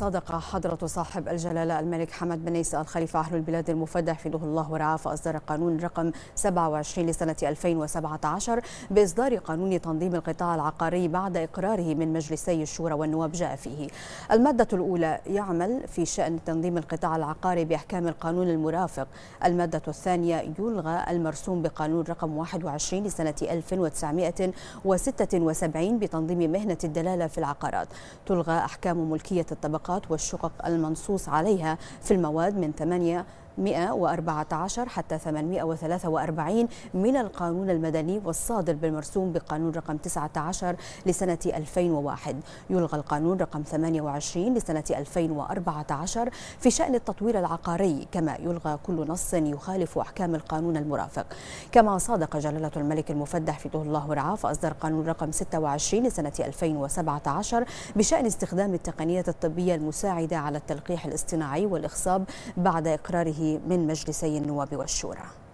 صادق حضرة صاحب الجلالة الملك حمد بن عيسى الخليفة أهل البلاد المفدح حفظه الله ورعاه فأصدر قانون رقم 27 لسنة 2017 بإصدار قانون تنظيم القطاع العقاري بعد إقراره من مجلسي الشورى والنواب جاء فيه المادة الأولى يعمل في شأن تنظيم القطاع العقاري بأحكام القانون المرافق المادة الثانية يلغى المرسوم بقانون رقم 21 لسنة 1976 بتنظيم مهنة الدلالة في العقارات تلغى أحكام ملكية الطبقات الطبقات والشقق المنصوص عليها في المواد من 8 114 حتى 843 من القانون المدني والصادر بالمرسوم بقانون رقم 19 لسنة 2001 يلغى القانون رقم 28 لسنة 2014 في شأن التطوير العقاري كما يلغى كل نص يخالف أحكام القانون المرافق كما صادق جلالة الملك المفدح في طه الله رعاه فأصدر قانون رقم 26 لسنة 2017 بشأن استخدام التقنيات الطبية المساعدة على التلقيح الاصطناعي والإخصاب بعد إقراره من مجلسي النواب والشورى